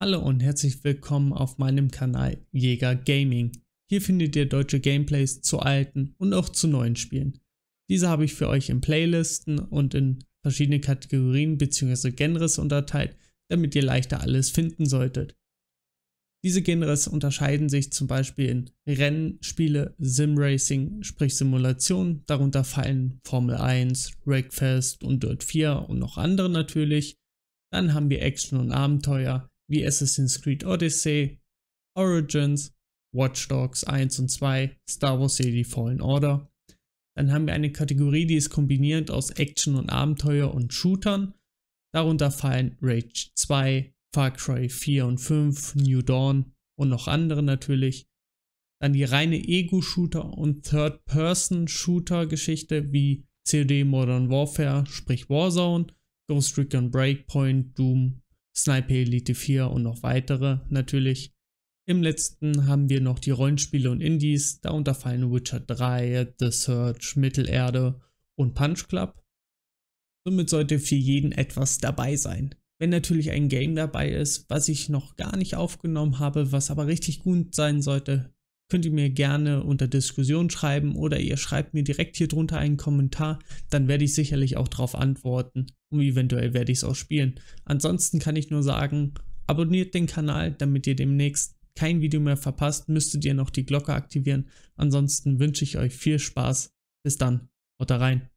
Hallo und herzlich willkommen auf meinem Kanal Jäger Gaming. Hier findet ihr deutsche Gameplays zu alten und auch zu neuen Spielen. Diese habe ich für euch in Playlisten und in verschiedene Kategorien bzw. Genres unterteilt, damit ihr leichter alles finden solltet. Diese Genres unterscheiden sich zum Beispiel in Rennspiele, Simracing, sprich Simulation, darunter fallen Formel 1, Wreckfest und Dirt 4 und noch andere natürlich. Dann haben wir Action und Abenteuer, wie Assassin's Creed Odyssey, Origins, Watch Dogs 1 und 2, Star Wars Jedi Fallen Order. Dann haben wir eine Kategorie, die ist kombiniert aus Action und Abenteuer und Shootern. Darunter fallen Rage 2, Far Cry 4 und 5, New Dawn und noch andere natürlich. Dann die reine Ego-Shooter und Third-Person-Shooter-Geschichte wie COD Modern Warfare, sprich Warzone, Ghost Recon Breakpoint, Doom Sniper Elite 4 und noch weitere natürlich. Im letzten haben wir noch die Rollenspiele und Indies, darunter fallen Witcher 3, The Search, Mittelerde und Punch Club. Somit sollte für jeden etwas dabei sein. Wenn natürlich ein Game dabei ist, was ich noch gar nicht aufgenommen habe, was aber richtig gut sein sollte, könnt ihr mir gerne unter Diskussion schreiben oder ihr schreibt mir direkt hier drunter einen Kommentar, dann werde ich sicherlich auch darauf antworten und eventuell werde ich es auch spielen. Ansonsten kann ich nur sagen, abonniert den Kanal, damit ihr demnächst kein Video mehr verpasst, müsstet ihr noch die Glocke aktivieren. Ansonsten wünsche ich euch viel Spaß. Bis dann, haut rein.